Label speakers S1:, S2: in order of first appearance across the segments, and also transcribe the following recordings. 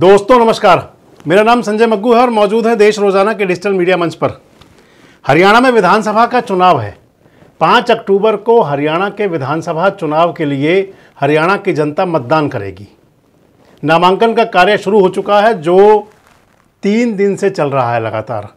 S1: दोस्तों नमस्कार मेरा नाम संजय मग्गू है और मौजूद है देश रोजाना के डिजिटल मीडिया मंच पर हरियाणा में विधानसभा का चुनाव है पाँच अक्टूबर को हरियाणा के विधानसभा चुनाव के लिए हरियाणा की जनता मतदान करेगी नामांकन का कार्य शुरू हो चुका है जो तीन दिन से चल रहा है लगातार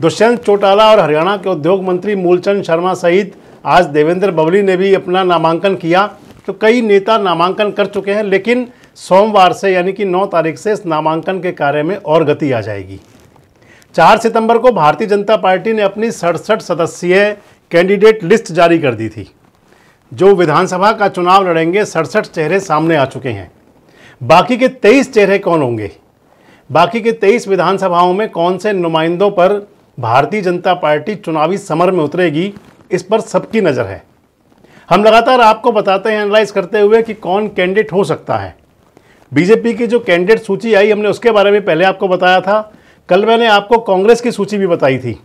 S1: दुष्यंत चौटाला और हरियाणा के उद्योग मंत्री मूलचंद शर्मा सहित आज देवेंद्र बबली ने भी अपना नामांकन किया तो कई नेता नामांकन कर चुके हैं लेकिन सोमवार से यानी कि 9 तारीख से इस नामांकन के कार्य में और गति आ जाएगी 4 सितंबर को भारतीय जनता पार्टी ने अपनी सड़सठ सदस्यीय कैंडिडेट लिस्ट जारी कर दी थी जो विधानसभा का चुनाव लड़ेंगे सड़सठ चेहरे सामने आ चुके हैं बाकी के तेईस चेहरे कौन होंगे बाकी के तेईस विधानसभाओं में कौन से नुमाइंदों पर भारतीय जनता पार्टी चुनावी समर में उतरेगी इस पर सबकी नज़र है हम लगातार आपको बताते हैं एनालाइज करते हुए कि कौन कैंडिडेट हो सकता है बीजेपी की जो कैंडिडेट सूची आई हमने उसके बारे में पहले आपको बताया था कल मैंने आपको कांग्रेस की सूची भी बताई थी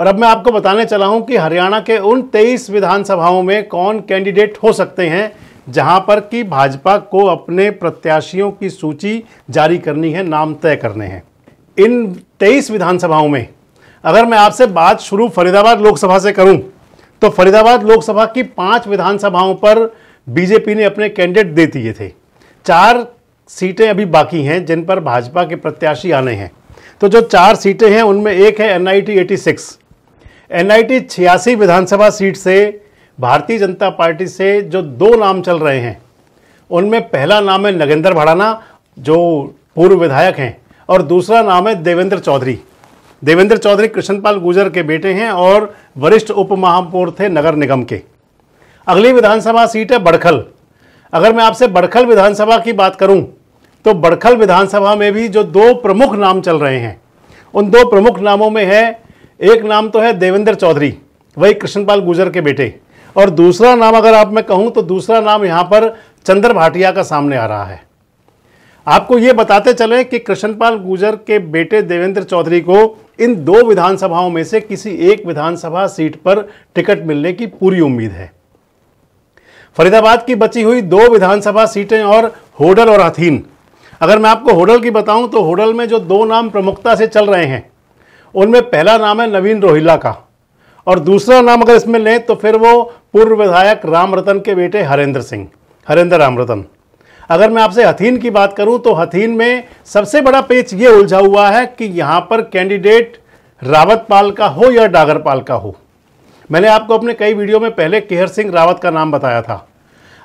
S1: और अब मैं आपको बताने चला हूं कि हरियाणा के उन 23 विधानसभाओं में कौन कैंडिडेट हो सकते हैं जहां पर कि भाजपा को अपने प्रत्याशियों की सूची जारी करनी है नाम तय करने हैं इन 23 विधानसभाओं में अगर मैं आपसे बात शुरू फरीदाबाद लोकसभा से करूं तो फरीदाबाद लोकसभा की पांच विधानसभाओं पर बीजेपी ने अपने कैंडिडेट दे दिए थे चार सीटें अभी बाकी हैं जिन पर भाजपा के प्रत्याशी आने हैं तो जो चार सीटें हैं उनमें एक है N I T eighty six N I T छियासी विधानसभा सीट से भारतीय जनता पार्टी से जो दो नाम चल रहे हैं उनमें पहला नाम है नगेंद्र भड़ाना जो पूर्व विधायक हैं और दूसरा नाम है देवेंद्र चौधरी देवेंद्र चौधरी कृष्णपाल गुजर के बेटे हैं और वरिष्ठ उप महापौर थे नगर निगम के अगली विधानसभा सीट है बड़खल अगर मैं आपसे बड़खल विधानसभा की बात करूं तो बड़खल विधानसभा में भी जो दो प्रमुख नाम चल रहे हैं उन दो प्रमुख नामों में है एक नाम तो है देवेंद्र चौधरी वही कृष्णपाल गुजर के बेटे और दूसरा नाम अगर आप मैं कहूं तो दूसरा नाम यहां पर चंद्र भाटिया का सामने आ रहा है आपको ये बताते चले कि कृष्णपाल गुजर के बेटे देवेंद्र चौधरी को इन दो विधानसभाओं में से किसी एक विधानसभा सीट पर टिकट मिलने की पूरी उम्मीद है फरीदाबाद की बची हुई दो विधानसभा सीटें और होडल और अथीन अगर मैं आपको होडल की बताऊं तो होडल में जो दो नाम प्रमुखता से चल रहे हैं उनमें पहला नाम है नवीन रोहिला का और दूसरा नाम अगर इसमें लें तो फिर वो पूर्व विधायक रामरतन के बेटे हरेंद्र सिंह हरेंद्र रामरतन अगर मैं आपसे हथीन की बात करूं तो हथीन में सबसे बड़ा पेच ये उलझा हुआ है कि यहाँ पर कैंडिडेट रावत पाल का हो या डागर पाल का हो मैंने आपको अपने कई वीडियो में पहले केहर सिंह रावत का नाम बताया था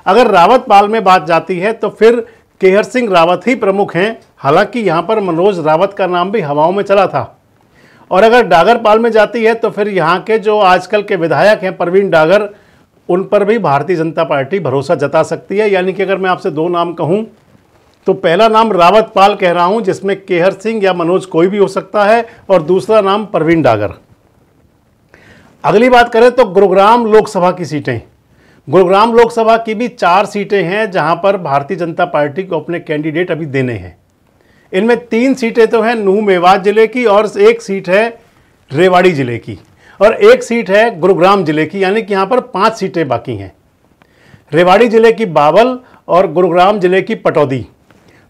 S1: अगर रावत पाल में बात जाती है तो फिर केहर सिंह रावत ही प्रमुख हैं हालांकि यहाँ पर मनोज रावत का नाम भी हवाओं में चला था और अगर डागरपाल में जाती है तो फिर यहाँ के जो आजकल के विधायक हैं प्रवीण डागर उन पर भी भारतीय जनता पार्टी भरोसा जता सकती है यानी कि अगर मैं आपसे दो नाम कहूँ तो पहला नाम रावत पाल कह रहा हूँ जिसमें केहर सिंह या मनोज कोई भी हो सकता है और दूसरा नाम प्रवीण डागर अगली बात करें तो गुरुग्राम लोकसभा की सीटें गुरुग्राम लोकसभा की भी चार सीटें हैं जहां पर भारतीय जनता पार्टी को अपने कैंडिडेट अभी देने हैं इनमें तीन सीटें तो हैं नूह मेवात जिले की और एक सीट है रेवाड़ी जिले की और एक सीट है गुरुग्राम जिले की यानी कि यहाँ पर पाँच सीटें बाकी हैं रेवाड़ी जिले की बावल और गुरुग्राम जिले की पटौदी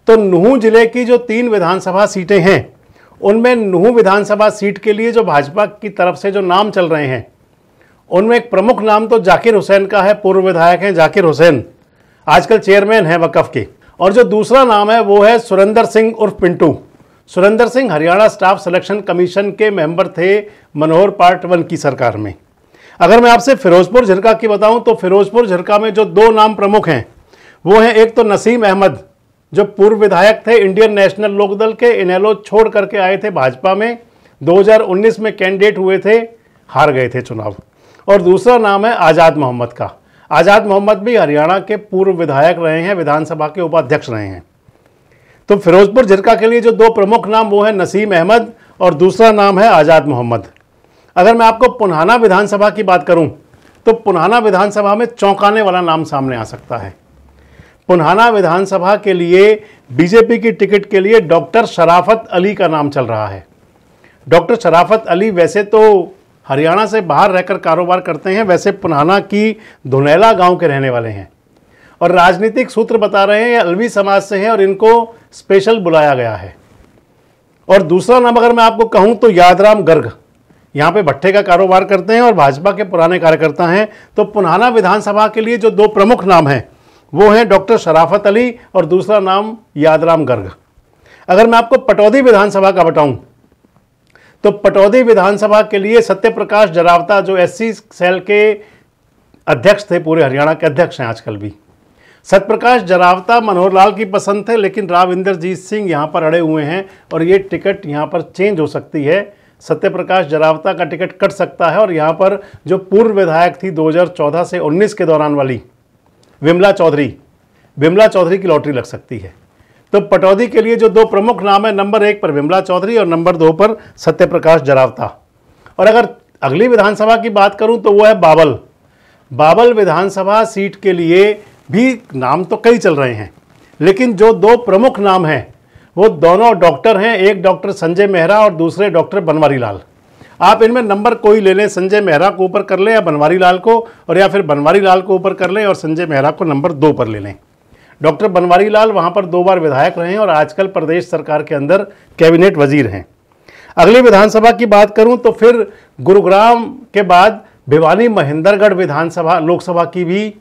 S1: तो नूह जिले की जो तीन विधानसभा सीटें हैं उनमें नूह विधानसभा सीट के लिए जो भाजपा की तरफ से जो नाम चल रहे हैं उनमें एक प्रमुख नाम तो जाकिर हुसैन का है पूर्व विधायक हैं जाकिर हुसैन आजकल चेयरमैन हैं वकफ के और जो दूसरा नाम है वो है सुरेंद्र सिंह उर्फ Pintu Surendra Singh Haryana staff selection commission के मेंबर थे मनोहर पार्ट वन की सरकार में अगर मैं आपसे फिरोजपुर झिरका की बताऊं तो फिरोजपुर झिरका में जो दो नाम प्रमुख हैं वो हैं एक तो नसीम अहमद जो पूर्व विधायक थे इंडियन नेशनल लोकदल के इनेलो छोड़ करके आए थे भाजपा में 2019 में कैंडिडेट हुए थे हार गए थे चुनाव और दूसरा नाम है आज़ाद मोहम्मद का आज़ाद मोहम्मद भी हरियाणा के पूर्व विधायक रहे हैं विधानसभा के उपाध्यक्ष रहे हैं तो फिरोजपुर झिरका के लिए जो दो प्रमुख नाम वो है नसीम अहमद और दूसरा नाम है आज़ाद मोहम्मद अगर मैं आपको पुनहाना विधानसभा की बात करूं तो पुनहाना विधानसभा में चौंकाने वाला नाम सामने आ सकता है पुनहाना विधानसभा के लिए बीजेपी की टिकट के लिए डॉक्टर शराफत अली का नाम चल रहा है डॉक्टर शराफत अली वैसे तो हरियाणा से बाहर रहकर कारोबार करते हैं वैसे पुनाना की धुनैला गांव के रहने वाले हैं और राजनीतिक सूत्र बता रहे हैं अलवी समाज से हैं और इनको स्पेशल बुलाया गया है और दूसरा नाम अगर मैं आपको कहूँ तो यादराम गर्ग यहाँ पे भट्टे का कारोबार करते हैं और भाजपा के पुराने कार्यकर्ता हैं तो पुनाना विधानसभा के लिए जो दो प्रमुख नाम हैं वो हैं डॉक्टर शराफत अली और दूसरा नाम यादराम गर्ग अगर मैं आपको पटौदी विधानसभा का बताऊँ तो पटौदी विधानसभा के लिए सत्य प्रकाश जरावता जो एस सेल के अध्यक्ष थे पूरे हरियाणा के अध्यक्ष हैं आजकल भी सत्यप्रकाश जरावता मनोहर लाल की पसंद थे लेकिन राव इंद्रजीत सिंह यहाँ पर अड़े हुए हैं और ये टिकट यहाँ पर चेंज हो सकती है सत्यप्रकाश जरावता का टिकट कट सकता है और यहाँ पर जो पूर्व विधायक थी 2014 से 19 के दौरान वाली विमला चौधरी विमला चौधरी की लॉटरी लग सकती है तो पटौदी के लिए जो दो प्रमुख नाम है नंबर एक पर विमला चौधरी और नंबर दो पर सत्यप्रकाश जरावता और अगर अगली विधानसभा की बात करूं तो वो है बाबल बाबल विधानसभा सीट के लिए भी नाम तो कई चल रहे हैं लेकिन जो दो प्रमुख नाम हैं वो दोनों डॉक्टर हैं एक डॉक्टर संजय मेहरा और दूसरे डॉक्टर बनवारी लाल आप इनमें नंबर कोई ले लें संजय मेहरा को ऊपर कर लें या बनवारी लाल को और या फिर बनवारी लाल को ऊपर कर लें और संजय मेहरा को नंबर दो पर ले लें डॉक्टर बनवारी लाल वहाँ पर दो बार विधायक रहे हैं और आजकल प्रदेश सरकार के अंदर कैबिनेट वजीर हैं अगली विधानसभा की बात करूँ तो फिर गुरुग्राम के बाद भिवानी महेंद्रगढ़ विधानसभा लोकसभा की भी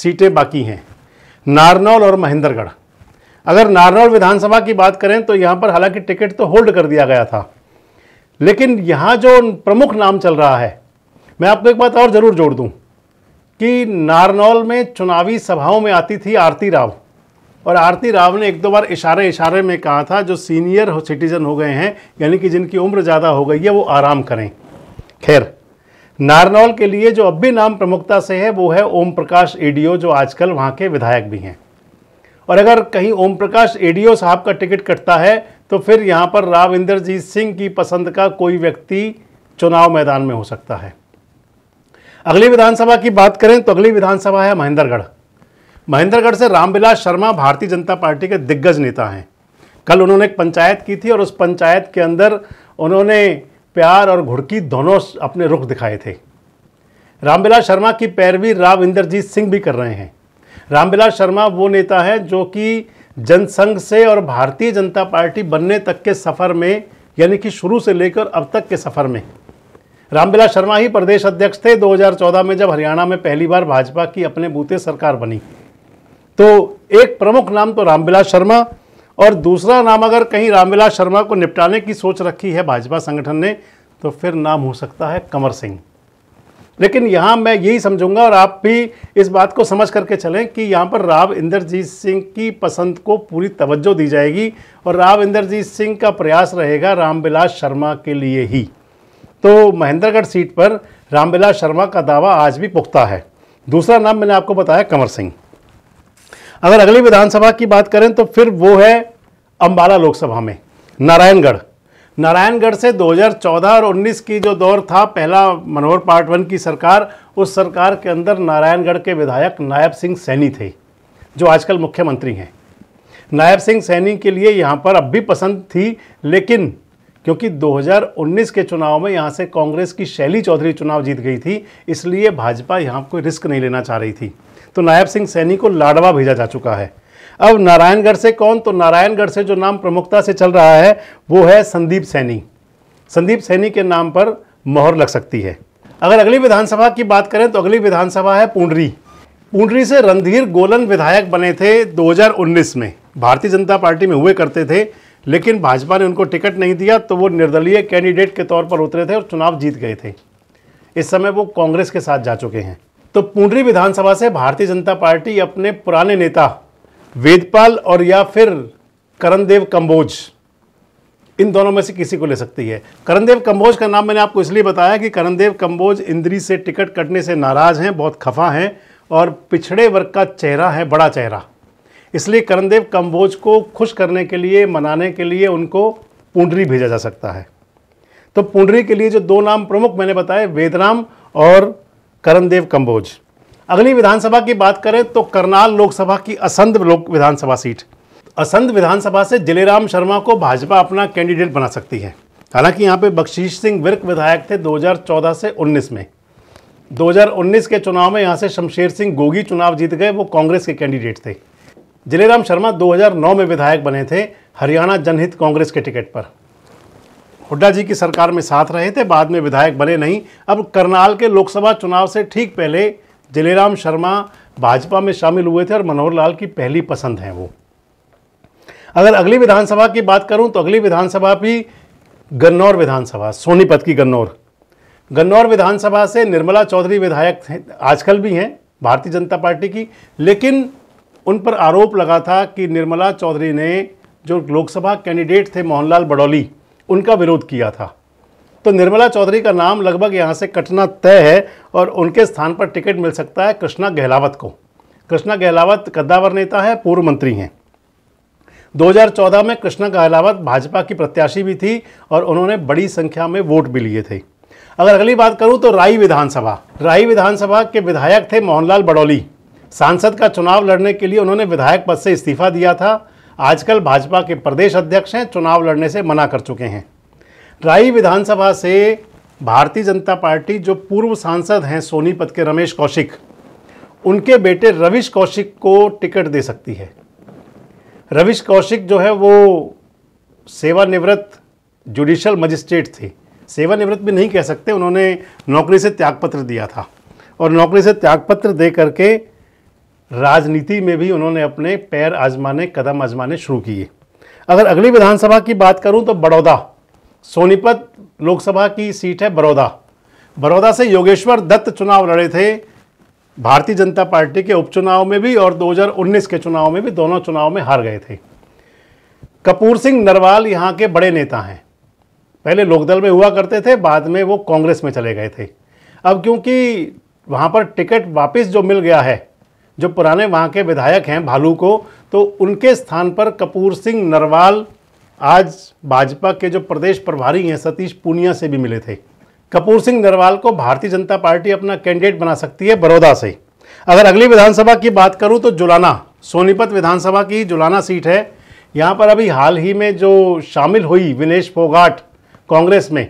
S1: सीटें बाकी हैं नारनौल और महेंद्रगढ़ अगर नारनौल विधानसभा की बात करें तो यहाँ पर हालांकि टिकट तो होल्ड कर दिया गया था लेकिन यहाँ जो प्रमुख नाम चल रहा है मैं आपको एक बात और ज़रूर जोड़ दूँ कि नारनौल में चुनावी सभाओं में आती थी आरती राव और आरती राव ने एक दो बार इशारे इशारे में कहा था जो सीनियर सिटीज़न हो गए हैं यानी कि जिनकी उम्र ज़्यादा हो गई है वो आराम करें खैर नारनौल के लिए जो अब भी नाम प्रमुखता से है वो है ओम प्रकाश एडीओ जो आजकल वहाँ के विधायक भी हैं और अगर कहीं ओम प्रकाश एडीओ साहब का टिकट कटता है तो फिर यहाँ पर राव इंद्रजीत सिंह की पसंद का कोई व्यक्ति चुनाव मैदान में हो सकता है अगली विधानसभा की बात करें तो अगली विधानसभा है महेंद्रगढ़ महेंद्रगढ़ से रामविलास शर्मा भारतीय जनता पार्टी के दिग्गज नेता हैं कल उन्होंने एक पंचायत की थी और उस पंचायत के अंदर उन्होंने प्यार और घुड़की दोनों अपने रुख दिखाए थे रामविलास शर्मा की पैरवी राव इंद्रजीत सिंह भी कर रहे हैं रामविलास शर्मा वो नेता है जो कि जनसंघ से और भारतीय जनता पार्टी बनने तक के सफ़र में यानी कि शुरू से लेकर अब तक के सफ़र में रामविलास शर्मा ही प्रदेश अध्यक्ष थे 2014 में जब हरियाणा में पहली बार भाजपा की अपने बूते सरकार बनी तो एक प्रमुख नाम तो रामविलास शर्मा और दूसरा नाम अगर कहीं रामविलास शर्मा को निपटाने की सोच रखी है भाजपा संगठन ने तो फिर नाम हो सकता है कंवर सिंह लेकिन यहाँ मैं यही समझूंगा और आप भी इस बात को समझ करके चलें कि यहाँ पर राव इंद्रजीत सिंह की पसंद को पूरी तवज्जो दी जाएगी और राव इंद्रजीत सिंह का प्रयास रहेगा रामविलास शर्मा के लिए ही तो महेंद्रगढ़ सीट पर रामविलास शर्मा का दावा आज भी पुख्ता है दूसरा नाम मैंने आपको बताया कंवर सिंह अगर अगली विधानसभा की बात करें तो फिर वो है अम्बाला लोकसभा में नारायणगढ़ नारायणगढ़ से 2014 और 19 की जो दौर था पहला मनोहर पाटवन की सरकार उस सरकार के अंदर नारायणगढ़ के विधायक नायब सिंह सैनी थे जो आजकल मुख्यमंत्री हैं नायब सिंह सैनी के लिए यहाँ पर अब भी पसंद थी लेकिन क्योंकि 2019 के चुनाव में यहाँ से कांग्रेस की शैली चौधरी चुनाव जीत गई थी इसलिए भाजपा यहाँ कोई रिस्क नहीं लेना चाह रही थी तो नायब सिंह सैनी को लाडवा भेजा जा चुका है अब नारायणगढ़ से कौन तो नारायणगढ़ से जो नाम प्रमुखता से चल रहा है वो है संदीप सैनी संदीप सैनी के नाम पर मोहर लग सकती है अगर अगली विधानसभा की बात करें तो अगली विधानसभा है पुंडरी पुंडरी से रणधीर गोलन विधायक बने थे 2019 में भारतीय जनता पार्टी में हुए करते थे लेकिन भाजपा ने उनको टिकट नहीं दिया तो वो निर्दलीय कैंडिडेट के तौर पर उतरे थे और चुनाव जीत गए थे इस समय वो कांग्रेस के साथ जा चुके हैं तो पुंडरी विधानसभा से भारतीय जनता पार्टी अपने पुराने नेता वेदपाल और या फिर करणदेव कंबोज इन दोनों में से किसी को ले सकती है करणदेव कंबोज का नाम मैंने आपको इसलिए बताया कि करणदेव कंबोज इंद्री से टिकट कटने से नाराज़ हैं बहुत खफा हैं और पिछड़े वर्ग का चेहरा है बड़ा चेहरा इसलिए करणदेव कंबोज को खुश करने के लिए मनाने के लिए उनको पुंडरी भेजा जा सकता है तो पुंडरी के लिए जो दो नाम प्रमुख मैंने बताए वेदराम और करणदेव कंबोज अगली विधानसभा की बात करें तो करनाल लोकसभा की असंध लोक विधानसभा सीट असंध विधानसभा से जिलेराम शर्मा को भाजपा अपना कैंडिडेट बना सकती है हालांकि यहाँ पे बख्शीश सिंह विर्क विधायक थे 2014 से 19 में 2019 के चुनाव में यहाँ से शमशेर सिंह गोगी चुनाव जीत गए वो कांग्रेस के कैंडिडेट थे जिलेराम शर्मा 2009 में विधायक बने थे हरियाणा जनहित कांग्रेस के टिकट पर हुड्डा जी की सरकार में साथ रहे थे बाद में विधायक बने नहीं अब करनाल के लोकसभा चुनाव से ठीक पहले जिलेराम शर्मा भाजपा में शामिल हुए थे और मनोहर लाल की पहली पसंद हैं वो अगर अगली विधानसभा की बात करूं तो अगली विधानसभा भी गन्नौर विधानसभा सोनीपत की गन्नौर गन्नौर विधानसभा से निर्मला चौधरी विधायक आजकल भी हैं भारतीय जनता पार्टी की लेकिन उन पर आरोप लगा था कि निर्मला चौधरी ने जो लोकसभा कैंडिडेट थे मोहनलाल बडौली उनका विरोध किया था तो निर्मला चौधरी का नाम लगभग यहाँ से कटना तय है और उनके स्थान पर टिकट मिल सकता है कृष्णा गहलावत को कृष्णा गहलावत कद्दावर नेता है पूर्व मंत्री हैं 2014 में कृष्णा गहलावत भाजपा की प्रत्याशी भी थी और उन्होंने बड़ी संख्या में वोट भी लिए थे अगर अगली बात करूं तो राई विधानसभा राई विधानसभा के विधायक थे मोहनलाल बडौली सांसद का चुनाव लड़ने के लिए उन्होंने विधायक पद से इस्तीफा दिया था आजकल भाजपा के प्रदेश अध्यक्ष हैं चुनाव लड़ने से मना कर चुके हैं राई विधानसभा से भारतीय जनता पार्टी जो पूर्व सांसद हैं सोनीपत के रमेश कौशिक उनके बेटे रविश कौशिक को टिकट दे सकती है रविश कौशिक जो है वो सेवानिवृत्त जुडिशल मजिस्ट्रेट थे सेवानिवृत्त भी नहीं कह सकते उन्होंने नौकरी से त्यागपत्र दिया था और नौकरी से त्यागपत्र दे करके राजनीति में भी उन्होंने अपने पैर आजमाने कदम आजमाने शुरू किए अगर अगली विधानसभा की बात करूं तो बड़ौदा सोनीपत लोकसभा की सीट है बड़ौदा बड़ौदा से योगेश्वर दत्त चुनाव लड़े थे भारतीय जनता पार्टी के उपचुनाव में भी और 2019 के चुनाव में भी दोनों चुनाव में हार गए थे कपूर सिंह नरवाल यहाँ के बड़े नेता हैं पहले लोकदल में हुआ करते थे बाद में वो कांग्रेस में चले गए थे अब क्योंकि वहाँ पर टिकट वापस जो मिल गया है जो पुराने वहाँ के विधायक हैं भालू को तो उनके स्थान पर कपूर सिंह नरवाल आज भाजपा के जो प्रदेश प्रभारी हैं सतीश पूनिया से भी मिले थे कपूर सिंह नरवाल को भारतीय जनता पार्टी अपना कैंडिडेट बना सकती है बड़ौदा से अगर अगली विधानसभा की बात करूं तो जुलाना सोनीपत विधानसभा की जुलाना सीट है यहाँ पर अभी हाल ही में जो शामिल हुई विनेश फोगाट कांग्रेस में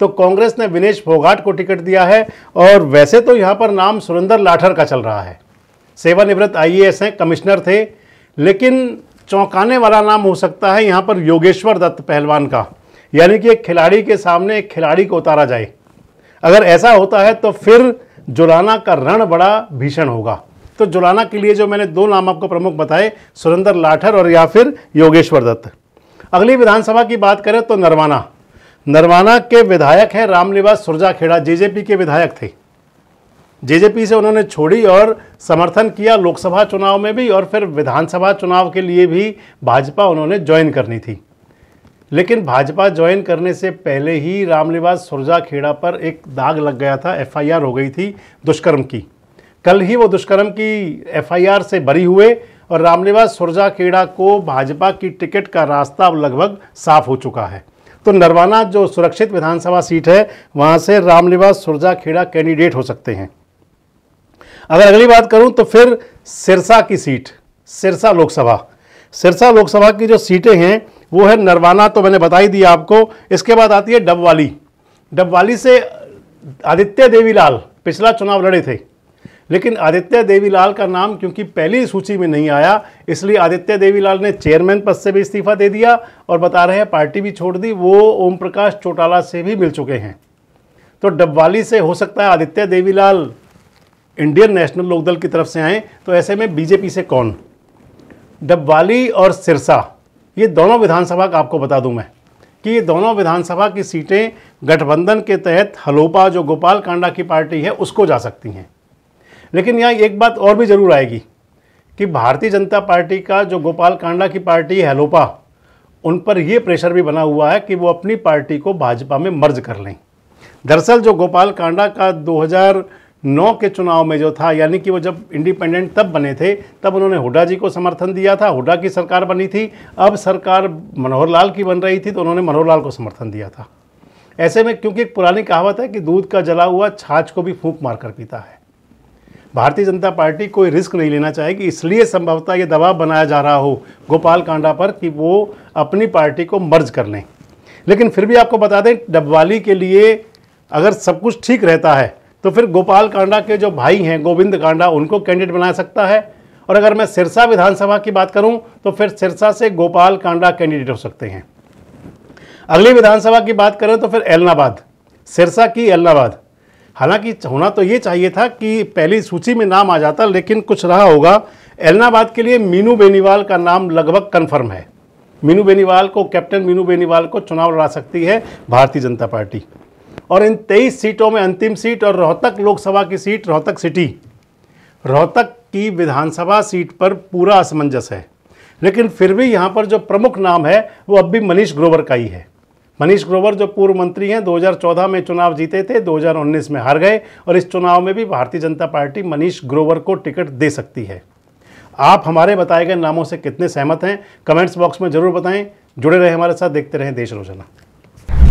S1: तो कांग्रेस ने विनेश फोगाट को टिकट दिया है और वैसे तो यहाँ पर नाम सुरेंद्र लाठर का चल रहा है सेवानिवृत्त आईएएस हैं कमिश्नर थे लेकिन चौंकाने वाला नाम हो सकता है यहाँ पर योगेश्वर दत्त पहलवान का यानी कि एक खिलाड़ी के सामने एक खिलाड़ी को उतारा जाए अगर ऐसा होता है तो फिर जुलाना का रण बड़ा भीषण होगा तो जुलाना के लिए जो मैंने दो नाम आपको प्रमुख बताए सुरेंद्र लाठर और या फिर योगेश्वर दत्त अगली विधानसभा की बात करें तो नरवाना नरवाना के विधायक हैं रामनिवास सुरजाखेड़ा जेजेपी के विधायक थे जेजेपी से उन्होंने छोड़ी और समर्थन किया लोकसभा चुनाव में भी और फिर विधानसभा चुनाव के लिए भी भाजपा उन्होंने ज्वाइन करनी थी लेकिन भाजपा ज्वाइन करने से पहले ही रामनिवास सुरजाखेड़ा पर एक दाग लग गया था एफआईआर हो गई थी दुष्कर्म की कल ही वो दुष्कर्म की एफआईआर से बरी हुए और रामनिवास सुरजाखेड़ा को भाजपा की टिकट का रास्ता अब लगभग साफ हो चुका है तो नरवाना जो सुरक्षित विधानसभा सीट है वहाँ से रामनिवास सुरजाखेड़ा कैंडिडेट हो सकते हैं अगर अगली बात करूं तो फिर सिरसा की सीट सिरसा लोकसभा सिरसा लोकसभा की जो सीटें हैं वो है नरवाना तो मैंने बता ही दिया आपको इसके बाद आती है डबवाली डबवाली से आदित्य देवीलाल पिछला चुनाव लड़े थे लेकिन आदित्य देवीलाल का नाम क्योंकि पहली सूची में नहीं आया इसलिए आदित्य देवीलाल ने चेयरमैन पद से भी इस्तीफा दे दिया और बता रहे हैं पार्टी भी छोड़ दी वो ओम प्रकाश चौटाला से भी मिल चुके हैं तो डब्वाली से हो सकता है आदित्य देवीलाल इंडियन नेशनल लोकदल की तरफ से आए तो ऐसे में बीजेपी से कौन डब्वाली और सिरसा ये दोनों विधानसभा का आपको बता दूं मैं कि ये दोनों विधानसभा की सीटें गठबंधन के तहत हलोपा जो गोपाल कांडा की पार्टी है उसको जा सकती हैं लेकिन यहाँ एक बात और भी ज़रूर आएगी कि भारतीय जनता पार्टी का जो गोपाल कांडा की पार्टी है हलोपा उन पर यह प्रेशर भी बना हुआ है कि वो अपनी पार्टी को भाजपा में मर्ज कर लें दरअसल जो गोपाल कांडा का दो नौ के चुनाव में जो था यानी कि वो जब इंडिपेंडेंट तब बने थे तब उन्होंने हुडा जी को समर्थन दिया था हुडा की सरकार बनी थी अब सरकार मनोहर लाल की बन रही थी तो उन्होंने मनोहर लाल को समर्थन दिया था ऐसे में क्योंकि एक पुरानी कहावत है कि दूध का जला हुआ छाछ को भी फूंक मार कर पीता है भारतीय जनता पार्टी कोई रिस्क नहीं लेना चाहेगी इसलिए संभवतः ये दबाव बनाया जा रहा हो गोपाल कांडा पर कि वो अपनी पार्टी को मर्ज कर लें लेकिन फिर भी आपको बता दें डबवाली के लिए अगर सब कुछ ठीक रहता है तो फिर गोपाल कांडा के जो भाई हैं गोविंद कांडा उनको कैंडिडेट बना सकता है और अगर मैं सिरसा विधानसभा की बात करूं तो फिर सिरसा से गोपाल कांडा कैंडिडेट हो सकते हैं अगली विधानसभा की बात करें तो फिर एलनाबाद सिरसा की एलनाबाद हालांकि होना तो ये चाहिए था कि पहली सूची में नाम आ जाता लेकिन कुछ रहा होगा एलनाबाद के लिए मीनू बेनीवाल का नाम लगभग कन्फर्म है मीनू बेनीवाल को कैप्टन मीनू बेनीवाल को चुनाव लड़ा सकती है भारतीय जनता पार्टी और इन तेईस सीटों में अंतिम सीट और रोहतक लोकसभा की सीट रोहतक सिटी रोहतक की विधानसभा सीट पर पूरा असमंजस है लेकिन फिर भी यहाँ पर जो प्रमुख नाम है वो अब भी मनीष ग्रोवर का ही है मनीष ग्रोवर जो पूर्व मंत्री हैं 2014 में चुनाव जीते थे 2019 में हार गए और इस चुनाव में भी भारतीय जनता पार्टी मनीष ग्रोवर को टिकट दे सकती है आप हमारे बताए गए नामों से कितने सहमत हैं कमेंट्स बॉक्स में ज़रूर बताएं जुड़े रहे हमारे साथ देखते रहें देश रोजाना